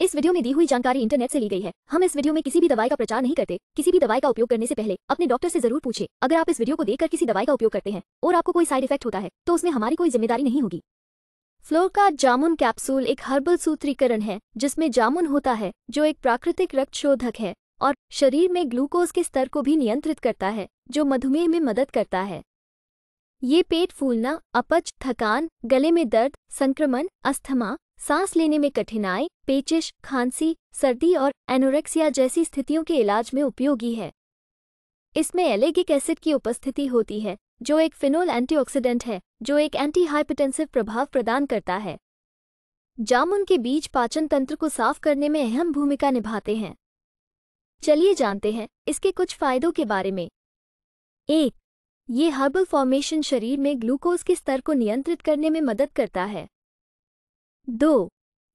इस वीडियो में दी हुई जानकारी इंटरनेट से ली गई है हम इस वीडियो में किसी भी दवाई का प्रचार नहीं करते किसी भी दवाई का उपयोग करने से पहले अपने डॉक्टर से जरूर पूछे अगर आप इस वीडियो को देखकर किसी दवाई का उपयोग करते हैं और आपको कोई साइड इफेक्ट होता है तो उसमें हमारी कोई जिम्मेदारी नहीं होगी फ्लोर का जामुन कैप्सूल एक हर्बल सूत्रीकरण है जिसमें जामुन होता है जो एक प्राकृतिक रक्त शोधक है और शरीर में ग्लूकोज के स्तर को भी नियंत्रित करता है जो मधुमेह में मदद करता है ये पेट फूलना अपच थकान गले में दर्द संक्रमण अस्थमा सांस लेने में कठिनाई पेचिश खांसी सर्दी और एनोरेक्सिया जैसी स्थितियों के इलाज में उपयोगी है इसमें एलेगिक एसिड की उपस्थिति होती है जो एक फिनोल एंटीऑक्सीडेंट है जो एक एंटी प्रभाव प्रदान करता है जामुन के बीज पाचन तंत्र को साफ करने में अहम भूमिका निभाते हैं चलिए जानते हैं इसके कुछ फायदों के बारे में एक ये हर्बल फॉर्मेशन शरीर में ग्लूकोज के स्तर को नियंत्रित करने में मदद करता है दो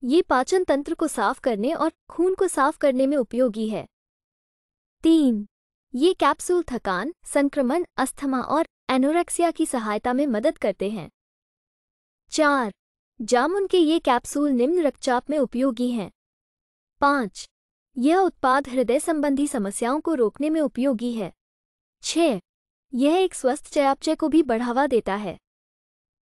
ये पाचन तंत्र को साफ करने और खून को साफ करने में उपयोगी है तीन ये कैप्सूल थकान संक्रमण अस्थमा और एनोरेक्सिया की सहायता में मदद करते हैं चार जामुन के ये कैप्सूल निम्न रक्तचाप में उपयोगी हैं पाँच यह उत्पाद हृदय संबंधी समस्याओं को रोकने में उपयोगी है छः यह एक स्वस्थ चयापचय को भी बढ़ावा देता है